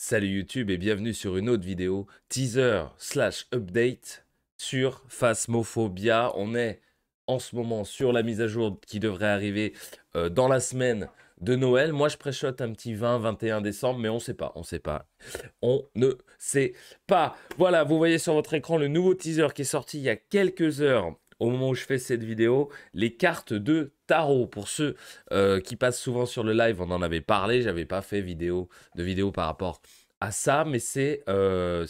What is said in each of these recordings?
Salut YouTube et bienvenue sur une autre vidéo teaser slash update sur Phasmophobia. On est en ce moment sur la mise à jour qui devrait arriver euh, dans la semaine de Noël. Moi, je préchote un petit 20-21 décembre, mais on ne sait pas, on ne sait pas. On ne sait pas. Voilà, vous voyez sur votre écran le nouveau teaser qui est sorti il y a quelques heures au moment où je fais cette vidéo, les cartes de tarot. Pour ceux euh, qui passent souvent sur le live, on en avait parlé, j'avais pas fait vidéo, de vidéo par rapport à ça, mais c'est euh,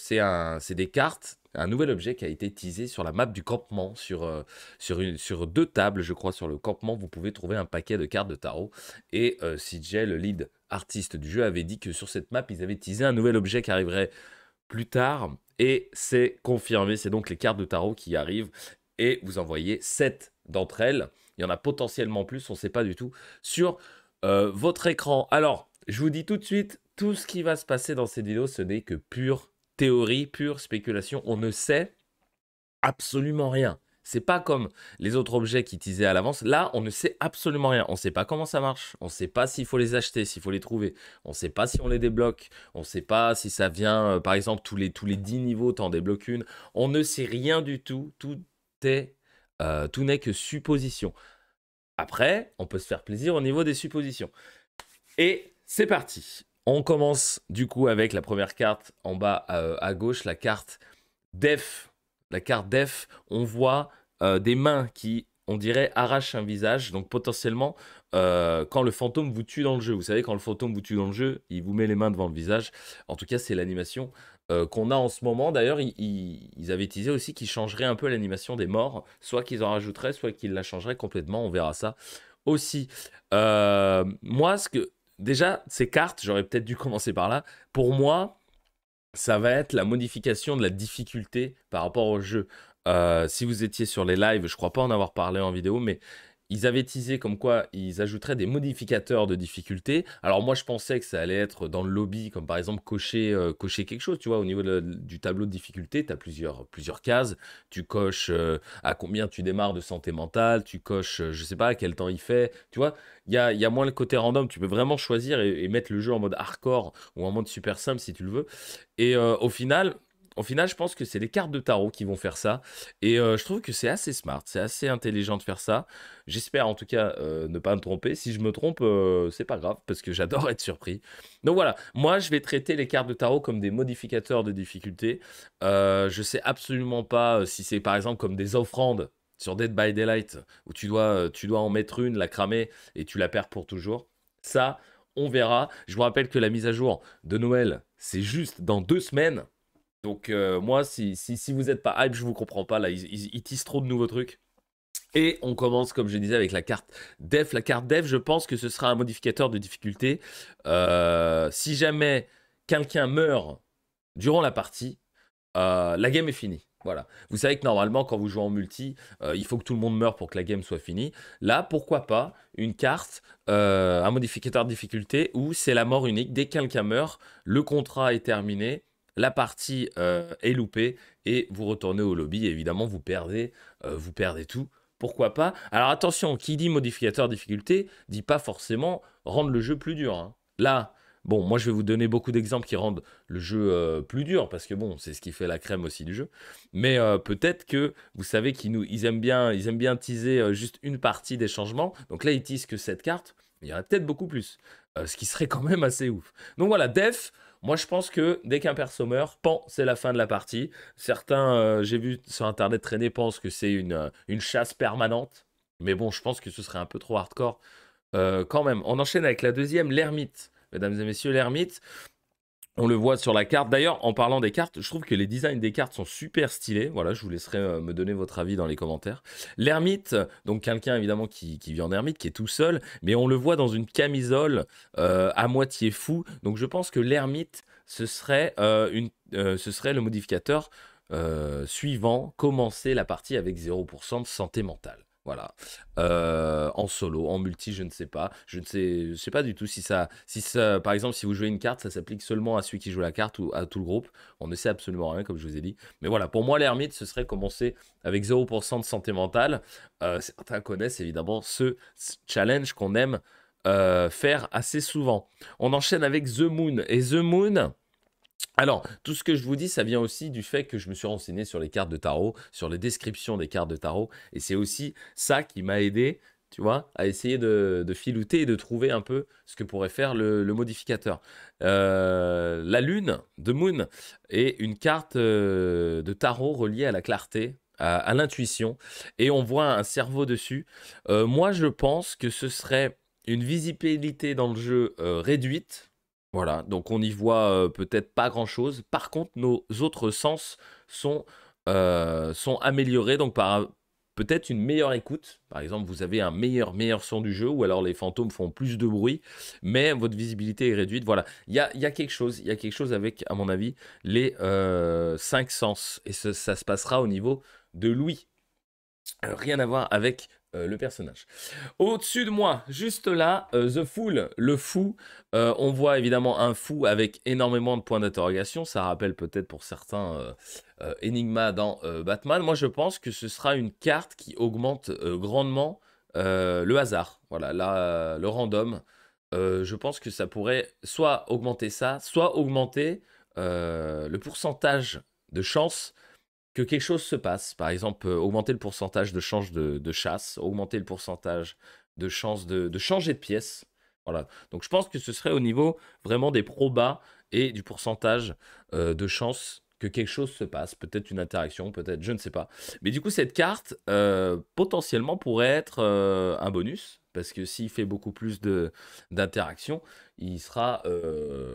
des cartes un nouvel objet qui a été teasé sur la map du campement, sur, euh, sur, une, sur deux tables, je crois, sur le campement. Vous pouvez trouver un paquet de cartes de tarot. Et CJ, le lead artiste du jeu, avait dit que sur cette map, ils avaient teasé un nouvel objet qui arriverait plus tard. Et c'est confirmé, c'est donc les cartes de tarot qui arrivent et vous envoyez 7 d'entre elles. Il y en a potentiellement plus, on ne sait pas du tout, sur euh, votre écran. Alors, je vous dis tout de suite, tout ce qui va se passer dans cette vidéo, ce n'est que pure théorie, pure spéculation. On ne sait absolument rien. C'est pas comme les autres objets qui teasaient à l'avance. Là, on ne sait absolument rien. On ne sait pas comment ça marche. On ne sait pas s'il faut les acheter, s'il faut les trouver. On ne sait pas si on les débloque. On ne sait pas si ça vient, euh, par exemple, tous les, tous les 10 niveaux, t'en débloques une. On ne sait rien du tout. Tout, euh, tout n'est que supposition. Après, on peut se faire plaisir au niveau des suppositions. Et c'est parti. On commence du coup avec la première carte en bas euh, à, gauche, la carte Def. La carte Def, on voit euh, des mains qui, on dirait, arrachent un visage. Donc potentiellement, quand le fantôme vous tue dans le jeu, vous savez, quand le fantôme vous tue dans le jeu, il vous met les mains devant le visage. En tout cas, c'est l'animation euh, qu'on a en ce moment. D'ailleurs, ils, avaient teasé aussi qu'ils changeraient un peu l'animation des morts, soit qu'ils en rajouteraient, soit qu'ils la changeraient complètement. On verra ça aussi. Euh, moi, ce que déjà ces cartes, j'aurais peut-être dû commencer par là. Pour moi, ça va être la modification de la difficulté par rapport au jeu. Euh, si vous étiez sur les lives, je crois pas en avoir parlé en vidéo, mais ils avaient teasé comme quoi ils ajouteraient des modificateurs de difficulté. Alors moi je pensais que ça allait être dans le lobby, comme par exemple cocher, euh, cocher quelque chose, tu vois, au niveau du tableau de difficulté, tu as plusieurs, plusieurs cases, tu coches euh, à combien tu démarres de santé mentale, tu coches je euh, je sais pas à quel temps il fait, tu vois, il y a, y moins le côté random, tu peux vraiment choisir et, mettre le jeu en mode hardcore ou en mode super simple si tu le veux. Et au final, au final, je pense que c'est les cartes de tarot qui vont faire ça. Et euh, je trouve que c'est assez smart, c'est assez intelligent de faire ça. J'espère en tout cas euh, ne pas me tromper. Si je me trompe, ce euh, c'est pas grave parce que j'adore être surpris. Donc voilà, moi je vais traiter les cartes de tarot comme des modificateurs de difficulté. je sais absolument pas si c'est par exemple comme des offrandes sur Dead by Daylight où tu dois, tu dois en mettre une, la cramer et tu la perds pour toujours. Ça, on verra. Je vous rappelle que la mise à jour de Noël, c'est juste dans deux semaines. Donc euh, moi, si, vous n'êtes pas hype, je vous comprends pas. Là, ils, tissent trop de nouveaux trucs. Et on commence, comme je disais, avec la carte def. La carte def, je pense que ce sera un modificateur de difficulté. Euh, si jamais quelqu'un meurt durant la partie, euh, la game est finie. Voilà. Vous savez que normalement, quand vous jouez en multi, il faut que tout le monde meure pour que la game soit finie. Là, pourquoi pas une carte, un modificateur de difficulté où c'est la mort unique. Dès que quelqu'un meurt, le contrat est terminé la partie euh, est loupée et vous retournez au lobby. évidemment, vous perdez, euh, vous perdez tout. Pourquoi pas Alors attention, qui dit modificateur difficulté dit pas forcément rendre le jeu plus dur. Hein. Là, bon, moi je vais vous donner beaucoup d'exemples qui rendent le jeu euh, plus dur parce que bon, c'est ce qui fait la crème aussi du jeu. Mais peut-être que vous savez qu'ils nous, ils aiment bien, ils aiment bien teaser juste une partie des changements. Donc là, ils teasent que cette carte. Il y en a peut-être beaucoup plus, ce qui serait quand même assez ouf. Donc voilà, Def, moi, je pense que dès qu'un perso meurt, c'est la fin de la partie. Certains, euh, j'ai vu sur internet traîner, pensent que c'est une, euh, une chasse permanente. Mais bon, je pense que ce serait un peu trop hardcore. Euh, quand même, on enchaîne avec la deuxième, l'ermite. Mesdames et messieurs, l'ermite, on le voit sur la carte. D'ailleurs, en parlant des cartes, je trouve que les designs des cartes sont super stylés. Voilà, je vous laisserai euh, me donner votre avis dans les commentaires. L'ermite, donc quelqu'un évidemment qui, vit en ermite, qui est tout seul, mais on le voit dans une camisole euh, à moitié fou. Donc je pense que l'ermite, ce, serait, euh, ce serait le modificateur suivant, commencer la partie avec 0% de santé mentale. Voilà. Euh, en solo, en multi, je ne sais pas. Je ne sais, je sais pas du tout si ça, si ça, par exemple, si vous jouez une carte, ça s'applique seulement à celui qui joue la carte ou à tout le groupe. On ne sait absolument rien, comme je vous ai dit. Mais voilà, pour moi, l'ermite, ce serait commencer avec 0% de santé mentale. Euh, certains connaissent évidemment ce challenge qu'on aime euh, faire assez souvent. On enchaîne avec The Moon. Et The Moon, alors, tout ce que je vous dis, ça vient aussi du fait que je me suis renseigné sur les cartes de tarot, sur les descriptions des cartes de tarot. Et c'est aussi ça qui m'a aidé, tu vois, à essayer de, filouter et de trouver un peu ce que pourrait faire le, modificateur. Euh, la lune, de Moon, est une carte euh, de tarot reliée à la clarté, à, l'intuition. Et on voit un cerveau dessus. Euh, moi, je pense que ce serait une visibilité dans le jeu réduite voilà, donc on n'y voit euh, peut-être pas grand-chose. Par contre, nos autres sens sont, euh, sont améliorés, donc par peut-être une meilleure écoute. Par exemple, vous avez un meilleur, meilleur son du jeu, ou alors les fantômes font plus de bruit, mais votre visibilité est réduite. Voilà, il y a, quelque chose, il y a quelque chose avec, à mon avis, les euh, cinq sens. Et ça se passera au niveau de Louis. Rien à voir avec euh, le personnage. Au-dessus de moi, juste là, euh, The Fool, le fou. Euh, on voit évidemment un fou avec énormément de points d'interrogation. Ça rappelle peut-être pour certains Enigma dans Batman. Moi, je pense que ce sera une carte qui augmente grandement le hasard. Voilà, le random. je pense que ça pourrait soit augmenter ça, soit augmenter le pourcentage de chance que quelque chose se passe. Par exemple, euh, augmenter le pourcentage de change de, chasse, augmenter le pourcentage de chance de, changer de pièce. Voilà. Donc je pense que ce serait au niveau vraiment des probas et du pourcentage euh, de chance que quelque chose se passe, peut-être une interaction, peut-être, je ne sais pas. Mais du coup, cette carte, euh, potentiellement, pourrait être un bonus, parce que s'il fait beaucoup plus d'interactions, il sera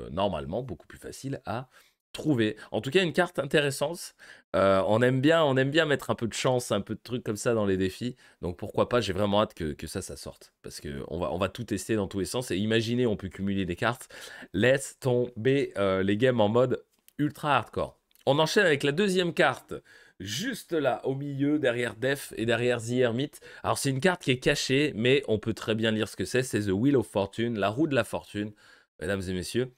normalement beaucoup plus facile à trouver. En tout cas, une carte intéressante. Euh, on aime bien, on aime bien mettre un peu de chance, un peu de trucs comme ça dans les défis. Donc pourquoi pas J'ai vraiment hâte que, ça, sorte parce que on va, on va tout tester dans tous les sens. Et imaginez, on peut cumuler des cartes. Laisse tomber euh, les games en mode ultra hardcore. On enchaîne avec la deuxième carte juste là, au milieu, derrière Def et derrière The Hermit. Alors, c'est une carte qui est cachée, mais on peut très bien lire ce que c'est. C'est The Wheel of Fortune, la roue de la fortune, mesdames et messieurs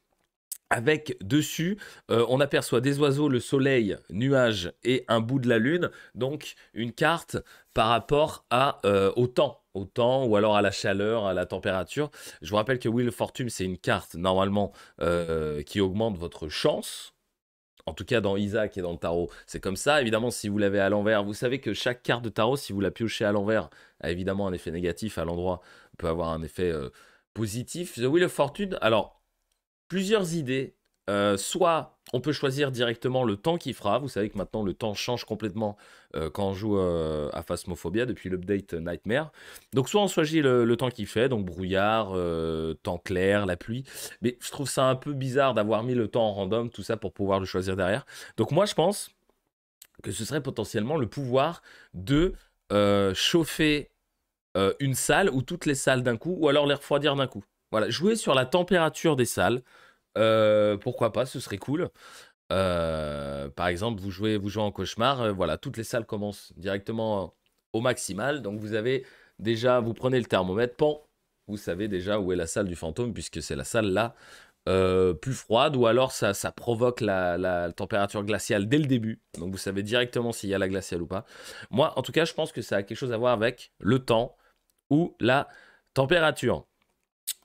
avec dessus, euh, on aperçoit des oiseaux, le soleil, nuages et un bout de la lune. Donc une carte par rapport à, euh, au temps, au temps ou alors à la chaleur, à la température. Je vous rappelle que Wheel of Fortune, c'est une carte normalement euh, qui augmente votre chance. En tout cas, dans Isaac et dans le tarot, c'est comme ça. Évidemment, si vous l'avez à l'envers, vous savez que chaque carte de tarot, si vous la piochez à l'envers, a évidemment un effet négatif. À l'endroit, peut avoir un effet positif. The Wheel of Fortune, alors plusieurs idées. Euh, soit on peut choisir directement le temps qu'il fera. Vous savez que maintenant le temps change complètement euh, quand on joue euh, à Phasmophobia depuis l'update Nightmare. Donc soit on choisit le, temps qu'il fait, donc brouillard, temps clair, la pluie. Mais je trouve ça un peu bizarre d'avoir mis le temps en random, tout ça pour pouvoir le choisir derrière. Donc moi je pense que ce serait potentiellement le pouvoir de chauffer une salle ou toutes les salles d'un coup, ou alors les refroidir d'un coup. Voilà, jouer sur la température des salles. Euh, pourquoi pas, ce serait cool. Euh, par exemple, vous jouez, vous jouez en cauchemar, euh, voilà, toutes les salles commencent directement au maximal. Donc vous avez déjà, vous prenez le thermomètre, pan, vous savez déjà où est la salle du fantôme, puisque c'est la salle là plus froide, ou alors ça, provoque la, la, température glaciale dès le début. Donc vous savez directement s'il y a la glaciale ou pas. Moi, en tout cas, je pense que ça a quelque chose à voir avec le temps ou la température.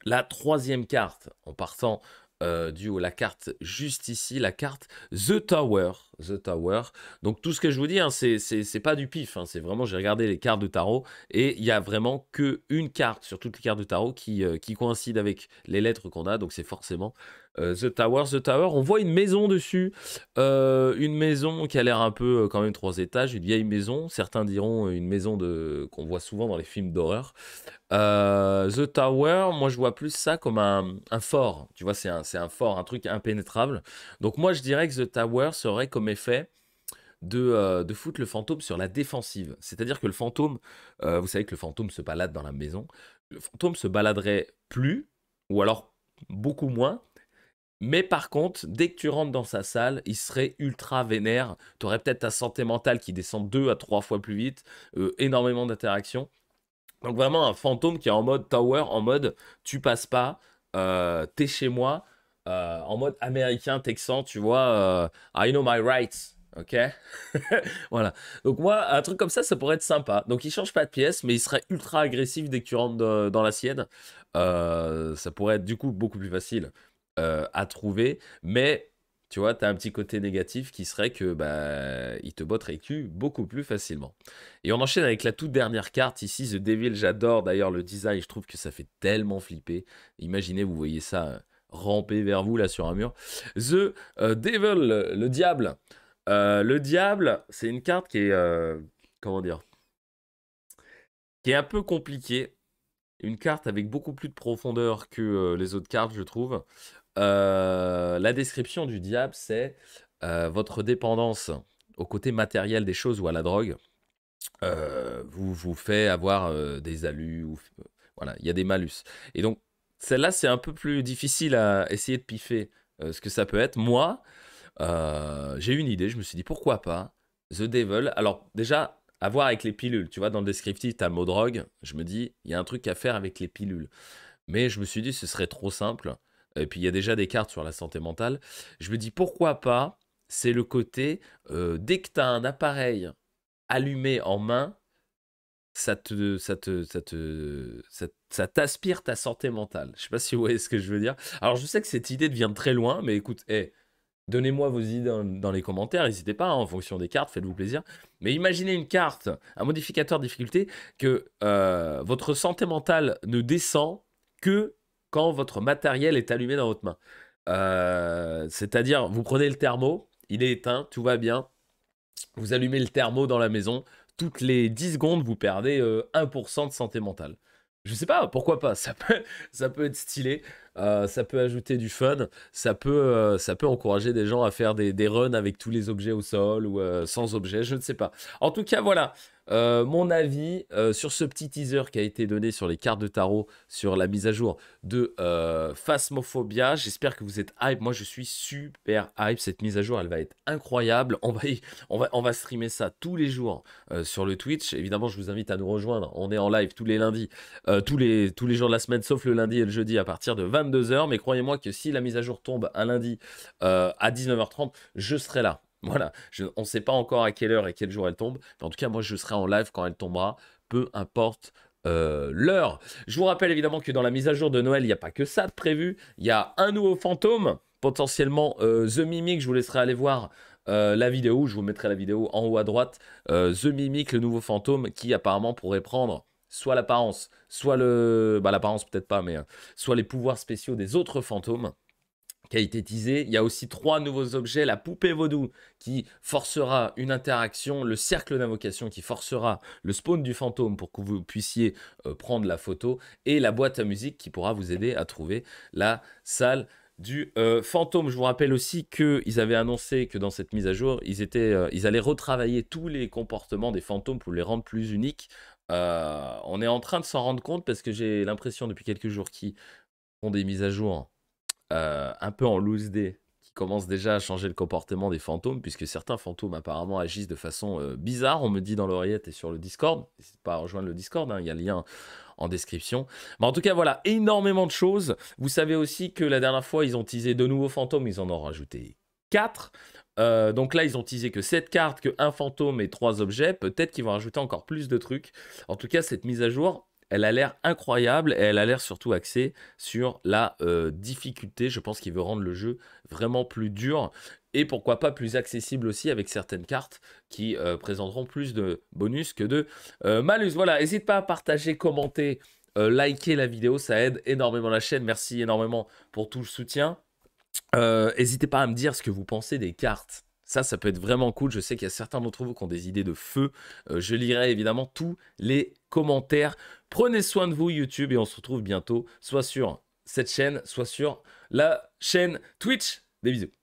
La troisième carte, en partant euh, du haut, la carte juste ici, la carte The Tower. The Tower. Donc tout ce que je vous dis, hein, c'est pas du pif. Hein, c'est vraiment, j'ai regardé les cartes de tarot et il n'y a vraiment qu'une carte sur toutes les cartes de tarot qui, euh, qui coïncide avec les lettres qu'on a. Donc c'est forcément euh, The Tower, The Tower, on voit une maison dessus, euh, une maison qui a l'air un peu euh, quand même trois étages, une vieille maison, certains diront une maison de qu'on voit souvent dans les films d'horreur. The Tower, moi je vois plus ça comme un, fort, tu vois, c'est un, fort, un truc impénétrable. Donc moi je dirais que The Tower serait comme effet de, de, foutre le fantôme sur la défensive. C'est-à-dire que le fantôme, vous savez que le fantôme se balade dans la maison, le fantôme se baladerait plus, ou alors beaucoup moins, mais par contre, dès que tu rentres dans sa salle, il serait ultra vénère. Tu aurais peut-être ta santé mentale qui descend deux à trois fois plus vite, euh, énormément d'interactions. Donc vraiment un fantôme qui est en mode tower, en mode tu passes pas, euh, t'es chez moi, euh, en mode américain, texan, tu vois, I know my rights. Ok Voilà. Donc moi, un truc comme ça, ça pourrait être sympa. Donc il change pas de pièce, mais il serait ultra agressif dès que tu rentres dans dans sienne. ça pourrait être du coup beaucoup plus facile. Euh, à trouver, mais tu vois, tu as un petit côté négatif qui serait que bah, il te botterait cul beaucoup plus facilement. Et on enchaîne avec la toute dernière carte ici, The Devil. J'adore d'ailleurs le design, je trouve que ça fait tellement flipper. Imaginez, vous voyez ça euh, ramper vers vous là sur un mur. The euh, Devil, le, diable. le diable, c'est une carte qui est. comment dire Qui est un peu compliquée. Une carte avec beaucoup plus de profondeur que les autres cartes, je trouve. Euh, la description du diable, c'est euh, votre dépendance au côté matériel des choses ou à la drogue euh, vous vous fait avoir des alus. voilà, il y a des malus. Et donc, celle-là, c'est un peu plus difficile à essayer de piffer ce que ça peut être. Moi, j'ai eu une idée. Je me suis dit, pourquoi pas The Devil. Alors, déjà, à voir avec les pilules. Tu vois, dans le descriptif, tu as le mot drogue. Je me dis, il y a un truc à faire avec les pilules. Mais je me suis dit, ce serait trop simple et puis il y a déjà des cartes sur la santé mentale, je me dis pourquoi pas, c'est le côté, euh, dès que tu as un appareil allumé en main, ça te ça te ça te ça, t'aspire ta santé mentale. Je sais pas si vous voyez ce que je veux dire. Alors je sais que cette idée vient de très loin, mais écoute, donnez-moi vos idées dans, les commentaires, n'hésitez pas hein, en fonction des cartes, faites-vous plaisir. Mais imaginez une carte, un modificateur de difficulté que euh, votre santé mentale ne descend que quand votre matériel est allumé dans votre main. Euh, c'est-à-dire, vous prenez le thermo, il est éteint, tout va bien. Vous allumez le thermo dans la maison, toutes les 10 secondes, vous perdez 1% euh, de santé mentale. Je sais pas, pourquoi pas, ça ça peut être stylé. Euh, ça peut ajouter du fun, ça peut, euh, ça peut encourager des gens à faire des, des, runs avec tous les objets au sol ou euh, sans objet, je ne sais pas. En tout cas, voilà. mon avis sur ce petit teaser qui a été donné sur les cartes de tarot, sur la mise à jour de Phasmophobia. J'espère que vous êtes hype. Moi, je suis super hype. Cette mise à jour, elle va être incroyable. On va, on va, on va streamer ça tous les jours sur le Twitch. Évidemment, je vous invite à nous rejoindre. On est en live tous les lundis, tous, les, tous les jours de la semaine, sauf le lundi et le jeudi à partir de 20 22h, mais croyez-moi que si la mise à jour tombe un lundi euh, à 19h30, je serai là. Voilà, je, on ne sait pas encore à quelle heure et quel jour elle tombe, en tout cas, moi, je serai en live quand elle tombera, peu importe euh, l'heure. Je vous rappelle évidemment que dans la mise à jour de Noël, il n'y a pas que ça de prévu. Il y a un nouveau fantôme, potentiellement euh, The Mimic. Je vous laisserai aller voir la vidéo. Je vous mettrai la vidéo en haut à droite. The Mimic, le nouveau fantôme qui apparemment pourrait prendre soit l'apparence, soit le. Bah, l'apparence, peut-être pas, mais. Euh, soit les pouvoirs spéciaux des autres fantômes qui a été Il y a aussi trois nouveaux objets, la poupée vaudou qui forcera une interaction, le cercle d'invocation qui forcera le spawn du fantôme pour que vous puissiez euh, prendre la photo, et la boîte à musique qui pourra vous aider à trouver la salle du euh, fantôme. Je vous rappelle aussi qu'ils avaient annoncé que dans cette mise à jour, ils allaient retravailler tous les comportements des fantômes pour les rendre plus uniques euh, on est en train de s'en rendre compte parce que j'ai l'impression depuis quelques jours qu'ils font des mises à jour euh, un peu en loose day, qui commencent déjà à changer le comportement des fantômes, puisque certains fantômes apparemment agissent de façon euh, bizarre. On me dit dans l'oreillette et sur le Discord. N'hésitez pas à rejoindre le Discord, hein, il y a le lien en description. Mais en tout cas, voilà, énormément de choses. Vous savez aussi que la dernière fois, ils ont teasé de nouveaux fantômes, ils en ont rajouté quatre euh, donc là, ils ont teasé que 7 cartes, que un fantôme et 3 objets. Peut-être qu'ils vont rajouter encore plus de trucs. En tout cas, cette mise à jour, elle a l'air incroyable et elle a l'air surtout axée sur la euh, difficulté. Je pense qu'il veut rendre le jeu vraiment plus dur et pourquoi pas plus accessible aussi avec certaines cartes qui euh, présenteront plus de bonus que de malus. Voilà, n'hésite pas à partager, commenter, liker la vidéo, ça aide énormément la chaîne. Merci énormément pour tout le soutien. Euh, n'hésitez pas à me dire ce que vous pensez des cartes. Ça, ça peut être vraiment cool. Je sais qu'il y a certains d'entre vous qui ont des idées de feu. Euh, je lirai évidemment tous les commentaires. Prenez soin de vous, YouTube, et on se retrouve bientôt, soit sur cette chaîne, soit sur la chaîne Twitch. Des bisous.